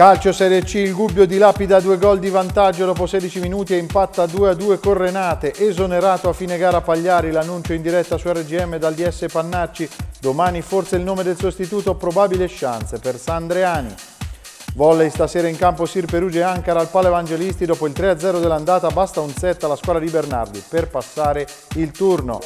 Calcio Serie C, il Gubbio dilapida due gol di vantaggio dopo 16 minuti e impatta 2-2 a con Renate. Esonerato a fine gara Pagliari, l'annuncio in diretta su RGM dal DS Pannacci. Domani forse il nome del sostituto, probabile chance per Sandreani. Volley stasera in campo Sir Perugia e Ankara al Palo Evangelisti. Dopo il 3-0 dell'andata basta un set alla squadra di Bernardi per passare il turno.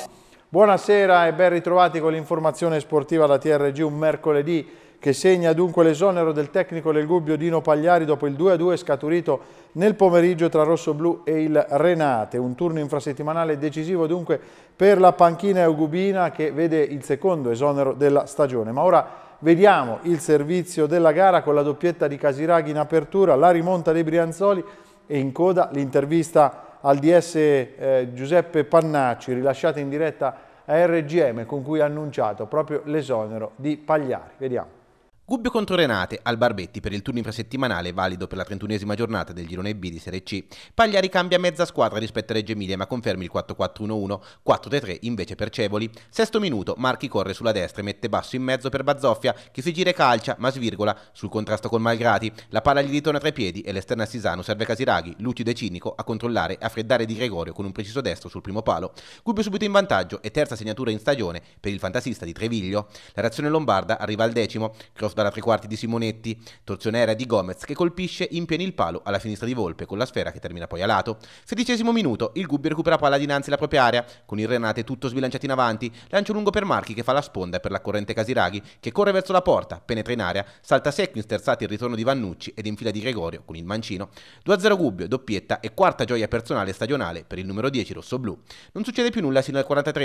Buonasera e ben ritrovati con l'informazione sportiva da TRG un mercoledì che segna dunque l'esonero del tecnico del Gubbio Dino Pagliari dopo il 2-2 scaturito nel pomeriggio tra Rossoblù e il Renate. Un turno infrasettimanale decisivo dunque per la panchina eugubina che vede il secondo esonero della stagione. Ma ora vediamo il servizio della gara con la doppietta di Casiraghi in apertura, la rimonta dei Brianzoli e in coda l'intervista al DS eh, Giuseppe Pannacci rilasciata in diretta a RGM con cui ha annunciato proprio l'esonero di Pagliari. Vediamo. Gubbio contro Renate, al Barbetti per il turno infrasettimanale valido per la trentunesima giornata del girone B di Serie C. Pagliari cambia mezza squadra rispetto a Reggio Emilia ma confermi il 4-4-1-1, 4-3-3 invece per Cevoli. Sesto minuto, Marchi corre sulla destra e mette basso in mezzo per Bazzoffia che si gira e calcia ma svirgola sul contrasto con Malgrati. La palla gli ritorna tra i piedi e l'esterna a Sisano serve Casiraghi, lucido e cinico, a controllare e a freddare di Gregorio con un preciso destro sul primo palo. Gubbio subito in vantaggio e terza segnatura in stagione per il fantasista di Treviglio. La reazione lombarda arriva al decimo, cross dalla tre quarti di Simonetti, torsione aerea di Gomez che colpisce in pieno il palo alla sinistra di Volpe con la sfera che termina poi a lato. Sedicesimo minuto, il Gubbio recupera palla dinanzi alla propria area, con il Renate tutto sbilanciato in avanti, lancio lungo per Marchi che fa la sponda per la corrente Casiraghi che corre verso la porta, penetra in area, salta secco in sterzati il ritorno di Vannucci ed in fila di Gregorio con il mancino. 2-0 Gubbio, doppietta e quarta gioia personale stagionale per il numero 10 rosso-blu. Non succede più nulla sino al 43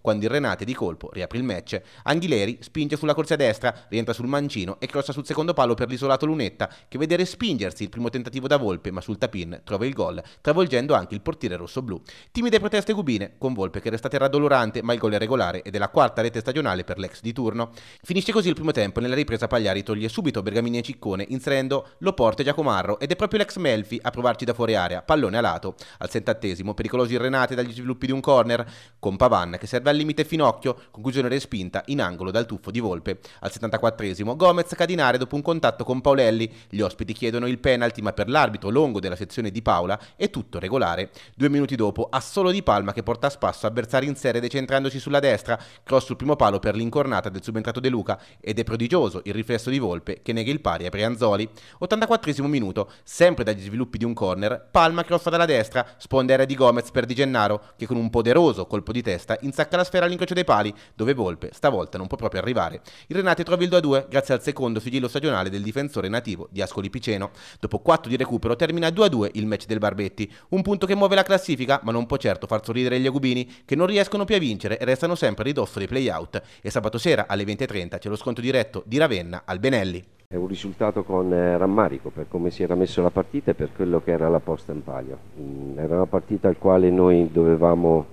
quando il Renate di colpo riapre il match. Anghileri spinge sulla corsa destra, rientra sul mancino palloncino e crossa sul secondo palo per l'isolato Lunetta, che vede respingersi il primo tentativo da Volpe, ma sul tapin trova il gol, travolgendo anche il portiere rosso-blu. Timide proteste Gubine, con Volpe che resta terra dolorante, ma il gol è regolare ed è la quarta rete stagionale per l'ex di turno. Finisce così il primo tempo, nella ripresa Pagliari toglie subito Bergamini e Ciccone, inserendo lo porta Giacomarro, ed è proprio l'ex Melfi a provarci da fuori area, pallone a lato. Al sentattesimo, pericolosi Renate dagli sviluppi di un corner, con Pavanna che serve al limite finocchio, conclusione respinta in angolo dal tuffo di Volpe. Al 74esimo, Gomez Cadinare dopo un contatto con Paolelli. Gli ospiti chiedono il penalty, ma per l'arbitro Longo della sezione di Paola è tutto regolare. Due minuti dopo, assolo di Palma che porta a spasso avversari in serie decentrandosi sulla destra, cross sul primo palo per l'incornata del subentrato De Luca ed è prodigioso il riflesso di Volpe che nega il pari a Brianzoli. 84 minuto, sempre dagli sviluppi di un corner, Palma crossa dalla destra, sponda area di Gomez per Di Gennaro che con un poderoso colpo di testa insacca la sfera all'incrocio dei pali, dove Volpe stavolta non può proprio arrivare. Il Renate trova il 2-2 grazie grazie al secondo sigillo stagionale del difensore nativo di Ascoli Piceno. Dopo 4 di recupero termina 2-2 il match del Barbetti, un punto che muove la classifica, ma non può certo far sorridere gli agubini che non riescono più a vincere e restano sempre a ridosso dei playout. E sabato sera alle 20.30 c'è lo scontro diretto di Ravenna al Benelli. È un risultato con eh, rammarico per come si era messo la partita e per quello che era la posta in palio. Mm, era una partita al quale noi dovevamo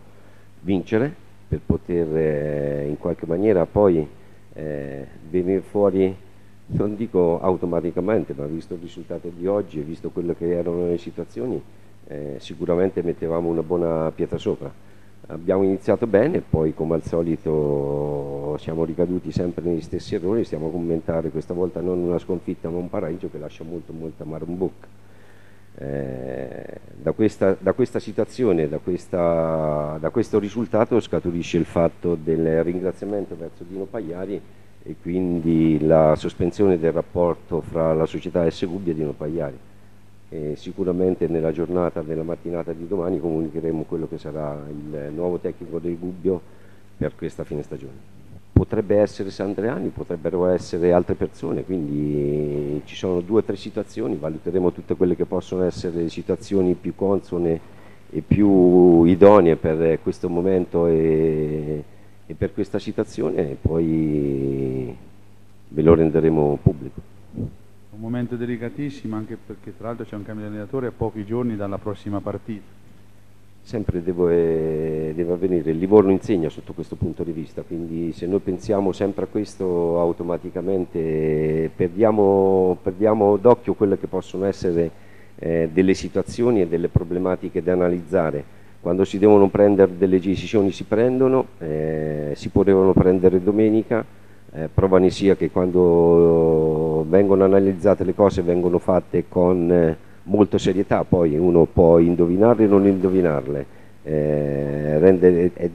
vincere per poter eh, in qualche maniera poi eh, venire fuori, non dico automaticamente, ma visto il risultato di oggi e visto quelle che erano le situazioni, eh, sicuramente mettevamo una buona pietra sopra. Abbiamo iniziato bene, poi come al solito siamo ricaduti sempre negli stessi errori, stiamo a commentare questa volta non una sconfitta ma un pareggio che lascia molto molto amaro in bocca. Eh, da, questa, da, questa, citazione, da, questa, da, questo risultato scaturisce il fatto del ringraziamento verso Dino Pagliari e quindi la sospensione del rapporto fra la società S. Gubbia e Dino Pagliari. E sicuramente nella giornata della mattinata di domani comunicheremo quello che sarà il nuovo tecnico del Gubbio per questa fine stagione potrebbe essere Sandreani, potrebbero essere altre persone, quindi ci sono due o tre situazioni, valuteremo tutte quelle che possono essere le situazioni più consone e più idonee per questo momento e, e per questa situazione e poi ve lo renderemo pubblico. Un momento delicatissimo anche perché tra l'altro c'è un cambio di allenatore a pochi giorni dalla prossima partita sempre deve, eh, deve avvenire. Il Livorno insegna sotto questo punto di vista, quindi se noi pensiamo sempre a questo automaticamente perdiamo, perdiamo d'occhio quelle che possono essere eh, delle situazioni e delle problematiche da analizzare. Quando si devono prendere delle decisioni si prendono, eh, si potevano prendere domenica, eh, prova ne sia che quando vengono analizzate le cose vengono fatte con eh, molta serietà, poi uno può indovinarle e non indovinarle, eh, rendere, eh, eh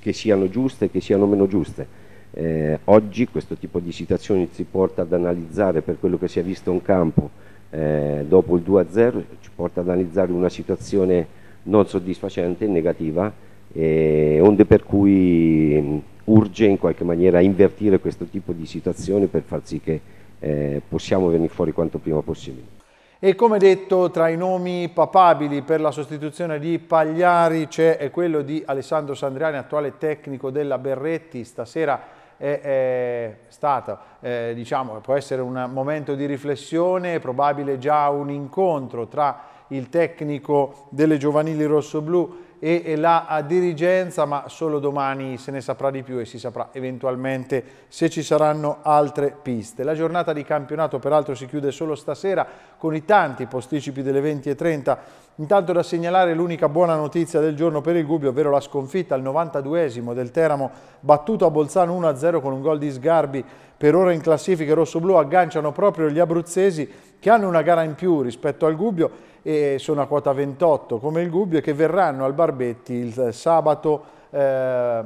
che siano giuste e che siano meno giuste. Eh, oggi questo tipo di situazioni ci porta ad analizzare per quello che si è visto in campo eh, dopo il 2-0, ci porta ad analizzare una situazione non soddisfacente, negativa, onde per cui urge in qualche maniera invertire questo tipo di situazioni per far sì che eh, possiamo venire fuori quanto prima possibile. E come detto, tra i nomi papabili per la sostituzione di Pagliari c'è quello di Alessandro Sandriani, attuale tecnico della Berretti. Stasera è, è stato, eh, diciamo, può essere un momento di riflessione, è probabile già un incontro tra il tecnico delle giovanili rossoblù e, la dirigenza, ma solo domani se ne saprà di più e si saprà eventualmente se ci saranno altre piste. La giornata di campionato peraltro si chiude solo stasera con i tanti posticipi delle 20.30. Intanto da segnalare l'unica buona notizia del giorno per il Gubbio, ovvero la sconfitta al 92esimo del Teramo, battuto a Bolzano 1-0 con un gol di Sgarbi. Per ora in classifica i rossoblù agganciano proprio gli abruzzesi che hanno una gara in più rispetto al Gubbio e sono a quota 28 come il Gubbio e che verranno al Barbetti il sabato eh,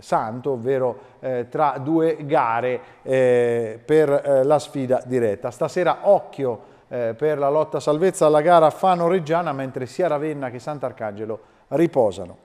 santo, ovvero eh, tra due gare eh, per eh, la sfida diretta. Stasera occhio eh, per la lotta salvezza alla gara Fano-Reggiana, mentre sia Ravenna che Sant'Arcangelo riposano.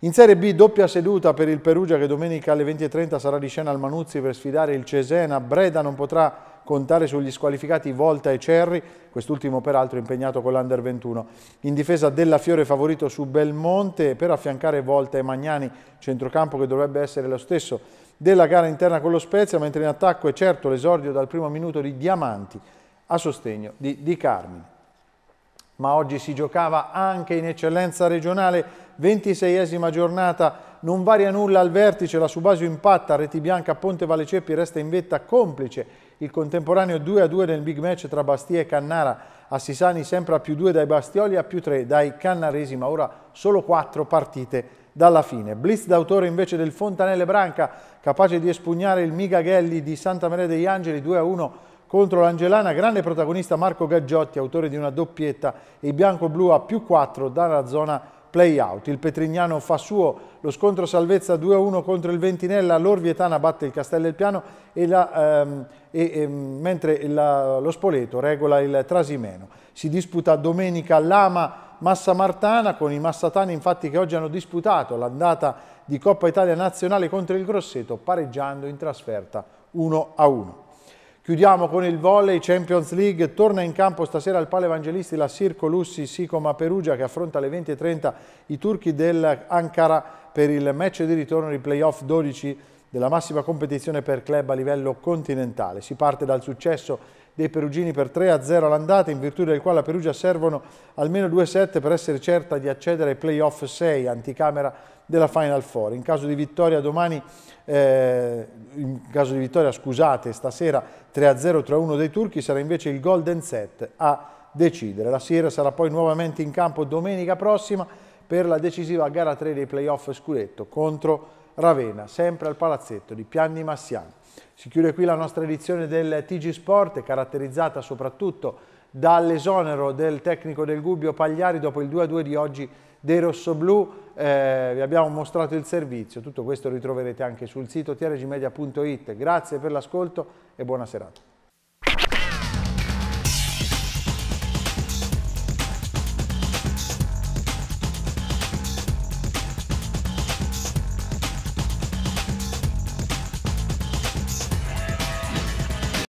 In Serie B doppia seduta per il Perugia che domenica alle 20.30 sarà di scena al Manuzzi per sfidare il Cesena. Breda non potrà contare sugli squalificati Volta e Cerri, quest'ultimo peraltro impegnato con l'Under 21. In difesa della Fiore favorito su Belmonte per affiancare Volta e Magnani, centrocampo che dovrebbe essere lo stesso della gara interna con lo Spezia, mentre in attacco è certo l'esordio dal primo minuto di Diamanti a sostegno di Di Carmine ma oggi si giocava anche in eccellenza regionale, 26esima giornata, non varia nulla al vertice, la Subasio impatta, Reti Bianca Ponte Vale Ceppi resta in vetta complice il contemporaneo 2-2 a nel big match tra Bastia e Cannara, Assisani sempre a più 2 dai Bastioli a più 3 dai Cannaresi, ma ora solo 4 partite dalla fine. Blitz d'autore invece del Fontanelle Branca, capace di espugnare il Migaghelli di Santa Maria degli Angeli 2-1 a contro l'Angelana, grande protagonista Marco Gaggiotti, autore di una doppietta, e i bianco-blu a più 4 dalla zona play-out. Il Petrignano fa suo lo scontro salvezza 2-1 contro il Ventinella, l'Orvietana batte il Castelpiano e, la, ehm, e, e ehm, mentre la, lo Spoleto regola il Trasimeno. Si disputa domenica Lama Massa Martana con i massatani infatti che oggi hanno disputato l'andata di Coppa Italia Nazionale contro il Grosseto pareggiando in trasferta 1-1. Chiudiamo con il volley Champions League, torna in campo stasera al Palo Evangelisti la Circo Lussi Sicoma Perugia che affronta alle 20.30 i turchi dell'Ankara per il match di ritorno di playoff 12 della massima competizione per club a livello continentale. Si parte dal successo dei perugini per 3-0 all'andata, in virtù del quale a Perugia servono almeno 2-7 per essere certa di accedere ai playoff 6, anticamera della Final Four. In caso di vittoria domani, eh, in caso di vittoria scusate, stasera 3-0 tra uno dei turchi sarà invece il Golden Set a decidere. La Sierra sarà poi nuovamente in campo domenica prossima per la decisiva gara 3 dei playoff Scudetto contro Ravenna, sempre al palazzetto di Pianni Massiani. Si chiude qui la nostra edizione del TG Sport, caratterizzata soprattutto dall'esonero del tecnico del Gubbio Pagliari dopo il 2-2 di oggi dei rossoblù. Eh, vi abbiamo mostrato il servizio, tutto questo ritroverete anche sul sito trgmedia.it. Grazie per l'ascolto e buona serata.